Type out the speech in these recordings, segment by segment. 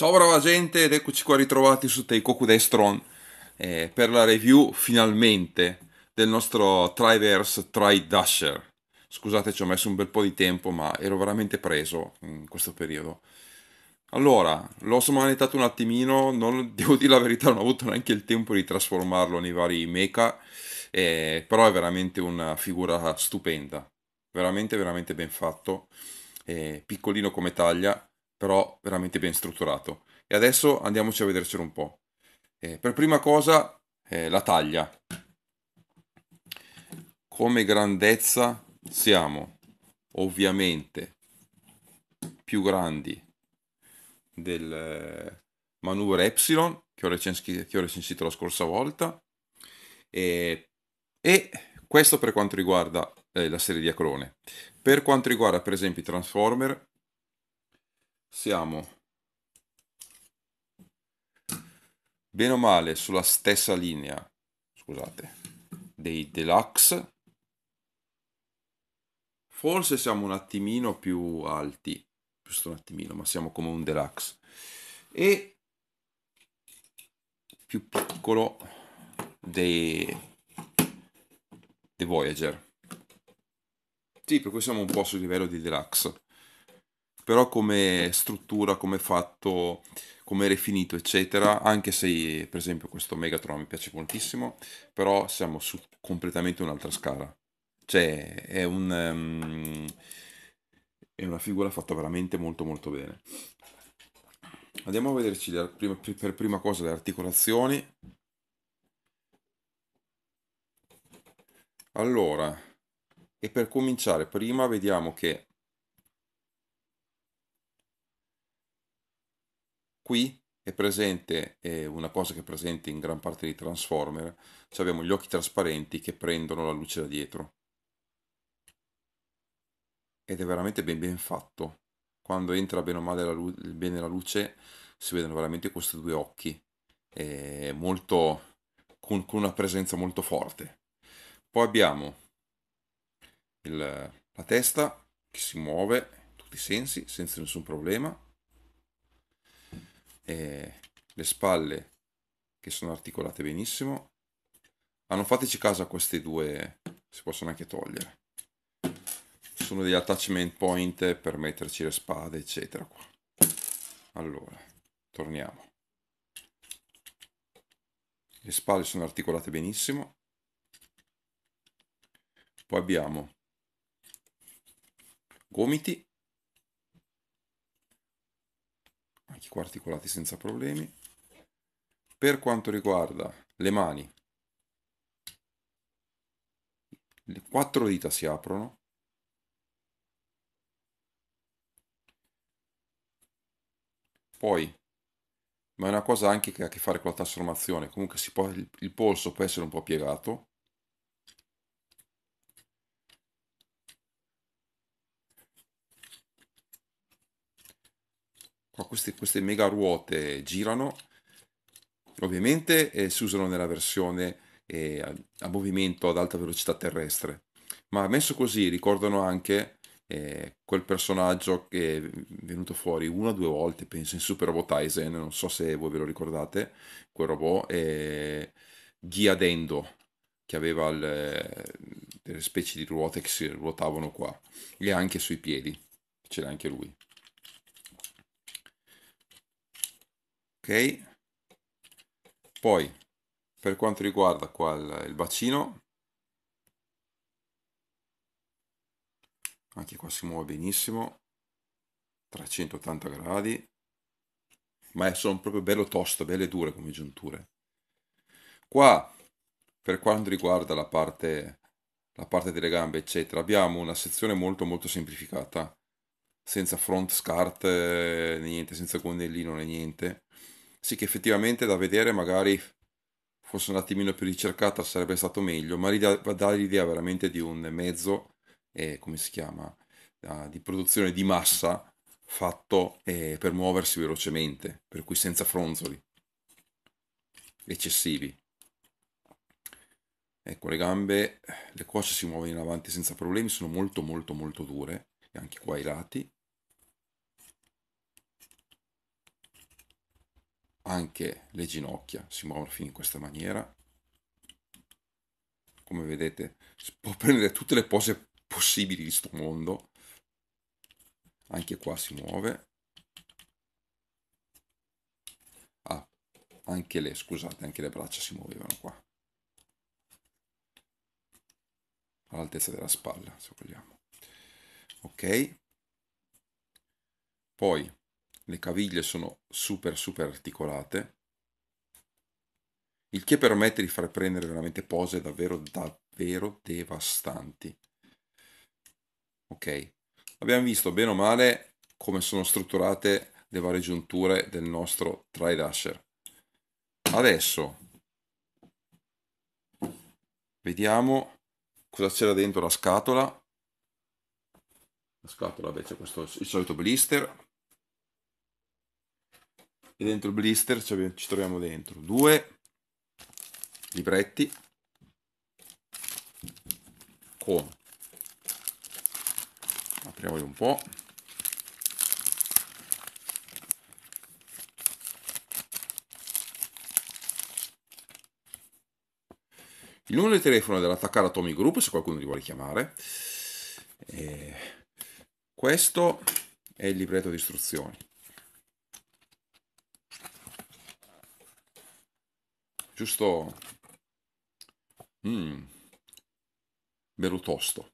Ciao brava gente ed eccoci qua ritrovati su Teikoku Destron eh, per la review finalmente del nostro Triverse Tri Dasher. Scusate ci ho messo un bel po' di tempo ma ero veramente preso in questo periodo. Allora, l'ho sommanettato un attimino, non, devo dire la verità non ho avuto neanche il tempo di trasformarlo nei vari mecha, eh, però è veramente una figura stupenda, veramente veramente ben fatto, eh, piccolino come taglia, però veramente ben strutturato. E adesso andiamoci a vedercelo un po'. Eh, per prima cosa eh, la taglia. Come grandezza siamo ovviamente più grandi del eh, Maneuver Epsilon che ho, recensito, che ho, recensito la scorsa volta e, e questo per quanto riguarda eh, la serie di Acrone. Per quanto riguarda per esempio i Transformer siamo bene o male sulla stessa linea, scusate, dei deluxe. Forse siamo un attimino più alti, giusto un attimino, ma siamo come un deluxe. E più piccolo dei, dei Voyager. Sì, per cui siamo un po' sul livello di deluxe però come struttura, come fatto, come rifinito, eccetera, anche se per esempio questo Megatron mi piace moltissimo, però siamo su completamente un'altra scala. Cioè, è un... Um, è una figura fatta veramente molto molto bene. Andiamo a vederci prima, per prima cosa le articolazioni. Allora, e per cominciare, prima vediamo che qui è presente è una cosa che è presente in gran parte di Transformer, cioè abbiamo gli occhi trasparenti che prendono la luce da dietro. Ed è veramente ben ben fatto. Quando entra bene o male la, lu- bene la luce si vedono veramente questi due occhi, è molto, con, con, una presenza molto forte. Poi abbiamo il, la testa che si muove in tutti i sensi, senza nessun problema eh, le spalle che sono articolate benissimo. ma ah, non fateci caso a questi due, si possono anche togliere. Sono degli attachment point per metterci le spade, eccetera. Qua. Allora, torniamo. Le spalle sono articolate benissimo. Poi abbiamo gomiti anche archico articolati senza problemi. Per quanto riguarda le mani, le quattro dita si aprono. Poi, ma è una cosa anche che ha a che fare con la trasformazione, comunque può, il polso può essere un po' piegato, Qua queste, queste mega ruote girano, ovviamente eh, si usano nella versione eh, a, movimento ad alta velocità terrestre, ma messo così ricordano anche eh, quel personaggio che è venuto fuori una o due volte, penso in Super Robot Tyson, non so se voi ve lo ricordate, quel robot, eh, Ghiadendo, che aveva il, eh, delle specie di ruote che si ruotavano qua, e anche sui piedi, c'era anche lui. ok poi per quanto riguarda qua il, il bacino anche qua si muove benissimo 380 gradi ma sono proprio bello tosto belle dure come giunture qua per quanto riguarda la parte la parte delle gambe eccetera abbiamo una sezione molto molto semplificata senza front scart eh, niente senza gonnellino né niente sì che effettivamente da vedere magari fosse un attimino più ricercata sarebbe stato meglio, ma dà l'idea veramente di un mezzo, eh, come si chiama, di produzione di massa fatto eh, per muoversi velocemente, per cui senza fronzoli eccessivi. Ecco, le gambe, le cosce si muovono in avanti senza problemi, sono molto molto molto dure, e anche qua i lati. anche le ginocchia si muovono fino in questa maniera. Come vedete, si può prendere tutte le pose possibili di sto mondo. Anche qua si muove. Ah, anche le, scusate, anche le braccia si muovevano qua. All'altezza della spalla, se vogliamo. Ok. Poi le caviglie sono super super articolate, il che permette di far prendere veramente pose davvero davvero devastanti. Ok, abbiamo visto bene o male come sono strutturate le varie giunture del nostro tridasher. Adesso vediamo cosa c'era dentro la scatola. La scatola, beh, c'è questo il solito blister e dentro il blister ci, troviamo dentro due libretti con apriamoli un po' il numero di telefono dell'attaccare Atomic Group se qualcuno li vuole chiamare e eh, questo è il libretto di istruzioni giusto mm. velo tosto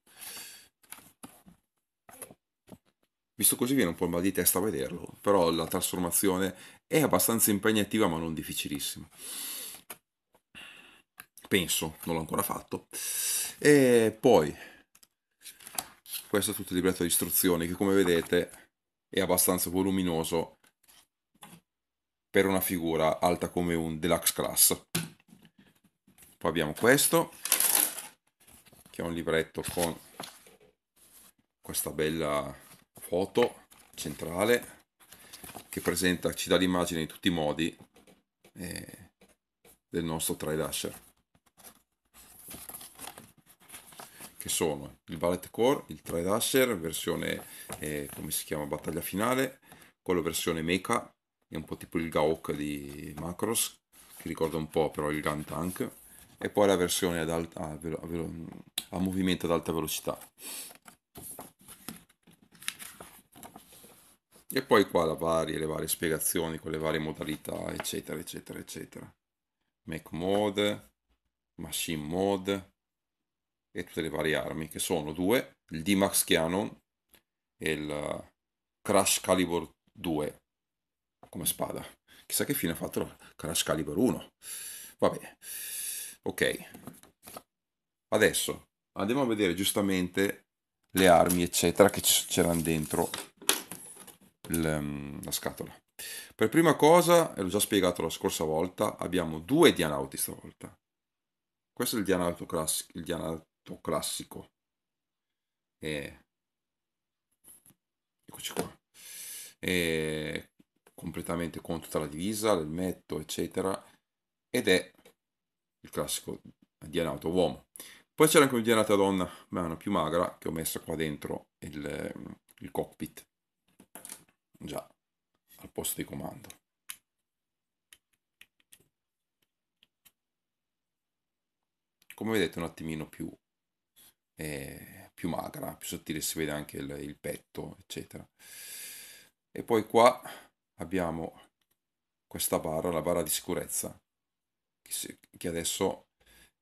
visto così viene un po' il mal di testa a vederlo però la trasformazione è abbastanza impegnativa ma non difficilissima penso non l'ho ancora fatto e poi questo è tutto il libretto di istruzioni che come vedete è abbastanza voluminoso per una figura alta come un deluxe class. Poi abbiamo questo, che è un libretto con questa bella foto centrale che presenta, ci dà l'immagine in tutti i modi eh, del nostro Tridasher che sono il Ballet Core, il Tridasher, versione eh, come si chiama battaglia finale, quello versione mecha è un po' tipo il Gauk di Macros, che ricorda un po' però il Gun Tank, e poi la versione ad alta, a, ah, a, a movimento ad alta velocità. E poi qua la varie, le varie spiegazioni con le varie modalità, eccetera, eccetera, eccetera. Mac mode, machine mode e tutte le varie armi che sono due, il D-Max Canon e il uh, Crash Calibur 2 come spada. Chissà che fine ha fatto Crash Carascalibur 1. Va bene. Ok. Adesso andiamo a vedere giustamente le armi, eccetera, che c'erano dentro mm, la scatola. Per prima cosa, e l'ho già spiegato la scorsa volta, abbiamo due dianauti stavolta. Questo è il dianauto, classico. Il dianauto classico. E... Eccoci qua. E completamente con tutta la divisa, l'elmetto, eccetera, ed è il classico dianato uomo. Poi c'era anche un dianata donna, ma una più magra, che ho messo qua dentro il, il cockpit, già al posto di comando. Come vedete un attimino più, eh, più magra, più sottile, si vede anche il, il petto, eccetera. E poi qua abbiamo questa barra, la barra di sicurezza, che adesso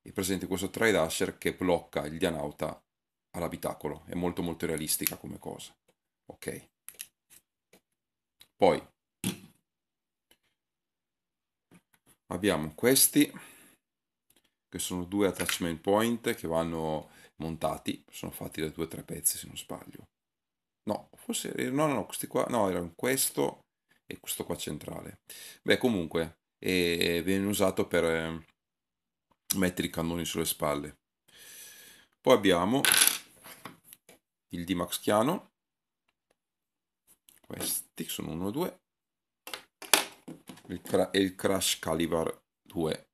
è presente in questo trade asher che blocca il dianauta all'abitacolo. È molto molto realistica come cosa. Ok. Poi abbiamo questi che sono due attachment point che vanno montati, sono fatti da due o tre pezzi se non sbaglio. No, forse no, no, no, questi qua, no, erano questo e questo qua centrale. Beh, comunque, eh, viene usato per ehm, mettere i cannoni sulle spalle. Poi abbiamo il D-Max Chiano, questi sono 1 2, il e il Crash Calibar 2.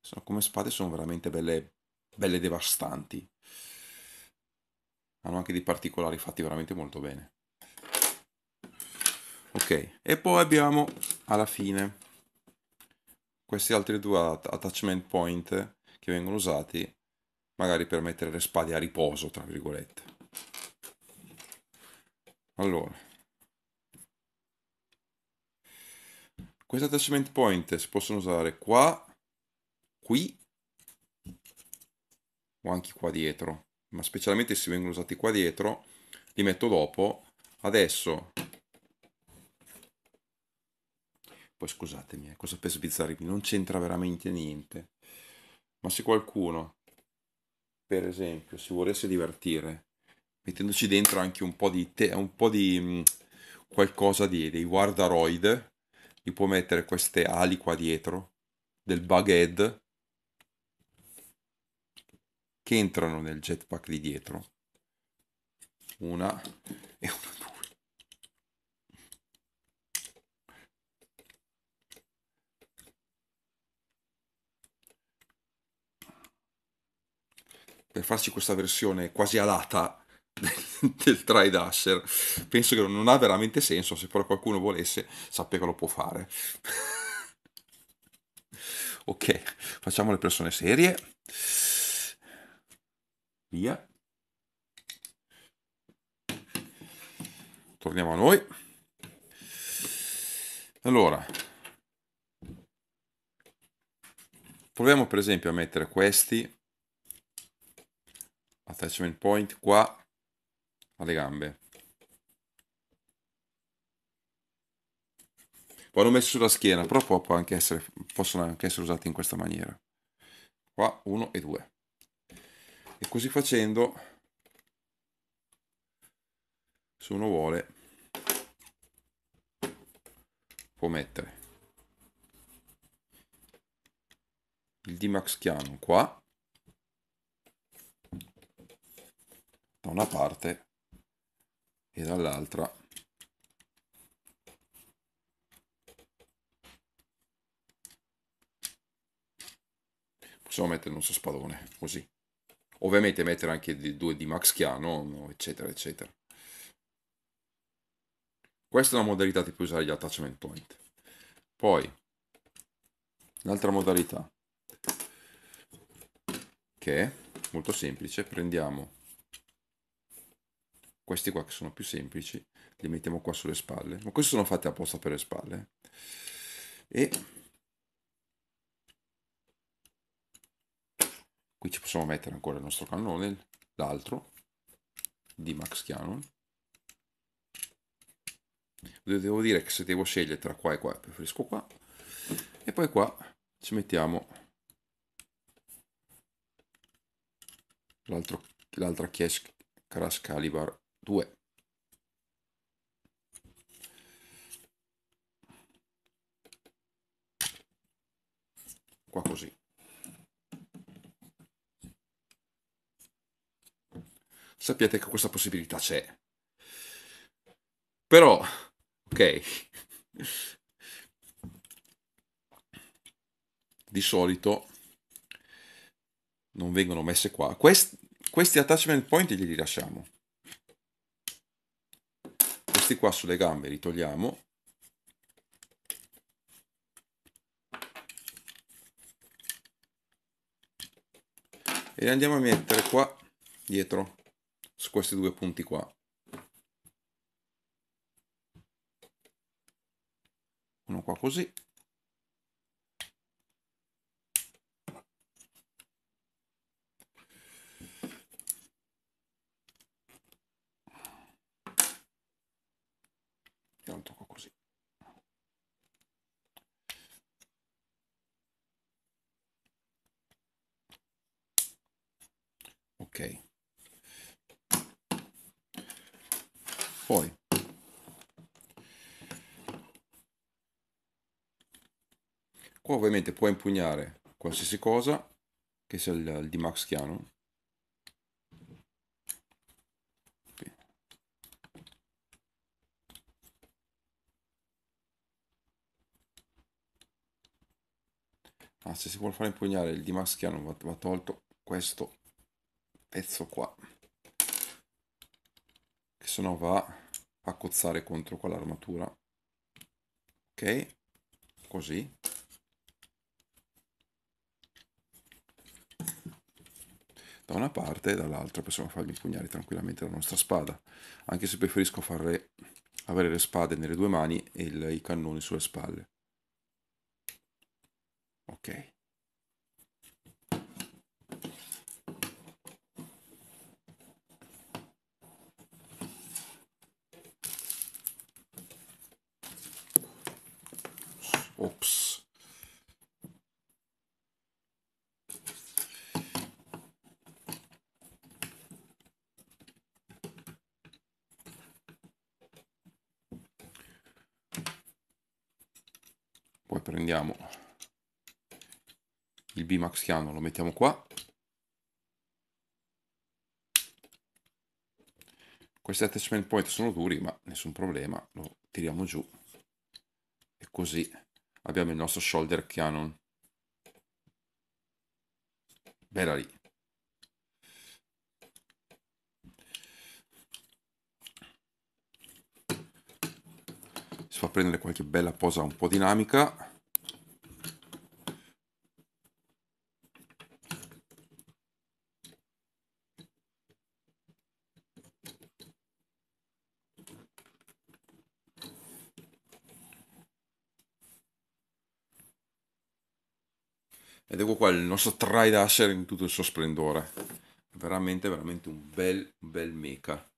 Sono come spade sono veramente belle, belle devastanti. Hanno anche dei particolari fatti veramente molto bene ok e poi abbiamo alla fine questi altri due attachment point che vengono usati magari per mettere le spade a riposo tra virgolette allora questi attachment point si possono usare qua qui o anche qua dietro ma specialmente se vengono usati qua dietro li metto dopo adesso poi scusatemi, eh, cosa per sbizzarrirmi, non c'entra veramente niente. Ma se qualcuno, per esempio, si volesse divertire, mettendoci dentro anche un po' di, te, un po di mh, mm, qualcosa di, dei guardaroid, gli può mettere queste ali qua dietro, del bug che entrano nel jetpack di dietro. Una e una, due per farci questa versione quasi alata del, del penso che non ha veramente senso, se però qualcuno volesse sappia che lo può fare. ok, facciamo le persone serie. Via. Torniamo a noi. Allora, proviamo per esempio a mettere questi attachment point qua alle gambe. Poi l'ho messo sulla schiena, però può anche essere, possono anche essere usati in questa maniera. Qua 1 e 2. E così facendo, se uno vuole, può mettere il D-Max Chiano qua una parte e dall'altra possiamo mettere il nostro spadone così ovviamente mettere anche due di Max Chiano eccetera eccetera questa è una modalità di puoi usare gli attachment point poi un'altra modalità che è molto semplice prendiamo questi qua che sono più semplici li mettiamo qua sulle spalle ma questi sono fatti apposta per le spalle eh. e qui ci possiamo mettere ancora il nostro cannone l'altro di Max Canon devo dire che se devo scegliere tra qua e qua preferisco qua e poi qua ci mettiamo l'altra Cash Crash Calibar 2. Qua così. Sappiate che questa possibilità c'è. Però, ok, di solito non vengono messe qua. Quest, questi attachment point li lasciamo questi qua sulle gambe li togliamo e li andiamo a mettere qua dietro su questi due punti qua uno qua così Poi qua ovviamente puoi impugnare qualsiasi cosa che sia il, il D-Max Chiano Ah, se si vuole fare impugnare il dimaschiano va, va tolto questo pezzo qua che no va a cozzare contro quell'armatura Ok, così. Da una parte e dall'altra possiamo fargli impugnare tranquillamente la nostra spada, anche se preferisco fare avere le spade nelle due mani e il, i cannoni sulle spalle. Ok. Ops. Poi prendiamo il bimaxiano, lo mettiamo qua. Questi attachment point sono duri, ma nessun problema, lo tiriamo giù e così abbiamo il nostro shoulder cannon. Bella lì. Si fa prendere qualche bella posa un po' dinamica. ed ecco qua il nostro Tridasher in tutto il suo splendore veramente veramente un bel bel mecha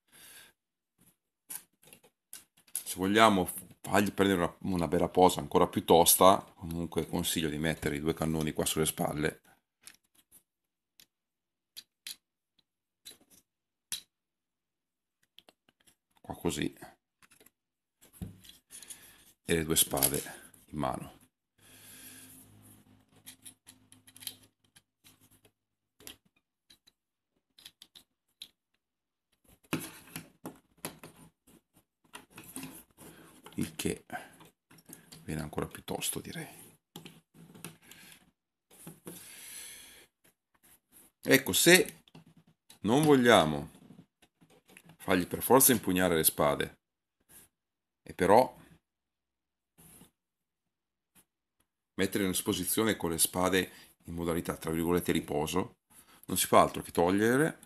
se vogliamo fargli prendere una, una bella posa ancora più tosta comunque consiglio di mettere i due cannoni qua sulle spalle qua così e le due spade in mano posto, direi. Ecco, se non vogliamo fargli per forza impugnare le spade, e però mettere in esposizione con le spade in modalità, tra virgolette, riposo, non si fa altro che togliere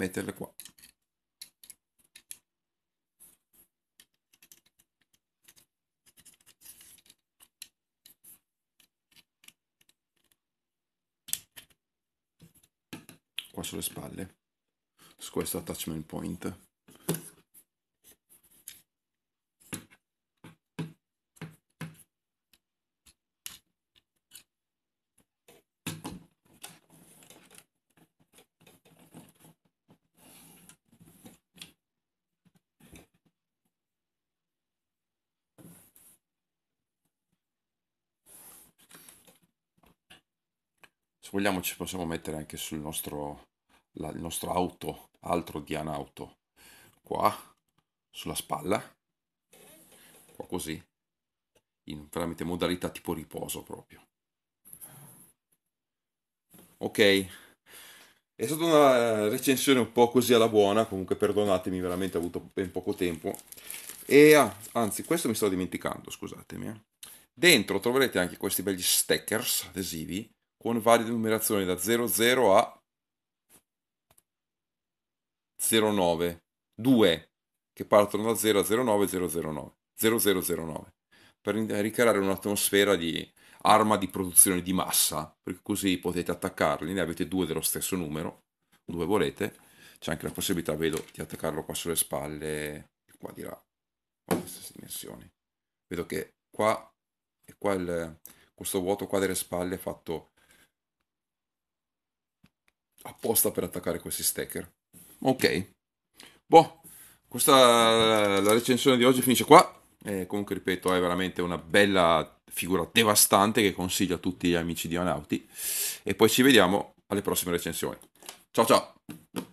metterle qua. Qua sulle spalle, su questo attachment point. vogliamo ci possiamo mettere anche sul nostro, la, il nostro auto, altro di auto qua, sulla spalla, qua così, in veramente modalità tipo riposo proprio. Ok. È stata una eh, recensione un po' così alla buona, comunque perdonatemi, veramente ho avuto ben poco tempo. E ah, anzi, questo mi stavo dimenticando, scusatemi. Eh. Dentro troverete anche questi belli stackers adesivi con varie numerazioni da 00 a 09, 2 che partono da 0 a 09, 009, 0009, per eh, ricreare un'atmosfera di arma di produzione di massa, perché così potete attaccarli, ne avete due dello stesso numero, dove volete, c'è anche la possibilità, vedo, di attaccarlo qua sulle spalle, qua di là, qua stesse dimensioni. Vedo che qua e qua il, questo vuoto qua delle spalle è fatto apposta per attaccare questi stacker. Ok, boh, questa la recensione di oggi finisce qua. E comunque, ripeto, è veramente una bella figura devastante che consiglio a tutti gli amici di Anauti. E poi ci vediamo alle prossime recensioni. Ciao ciao!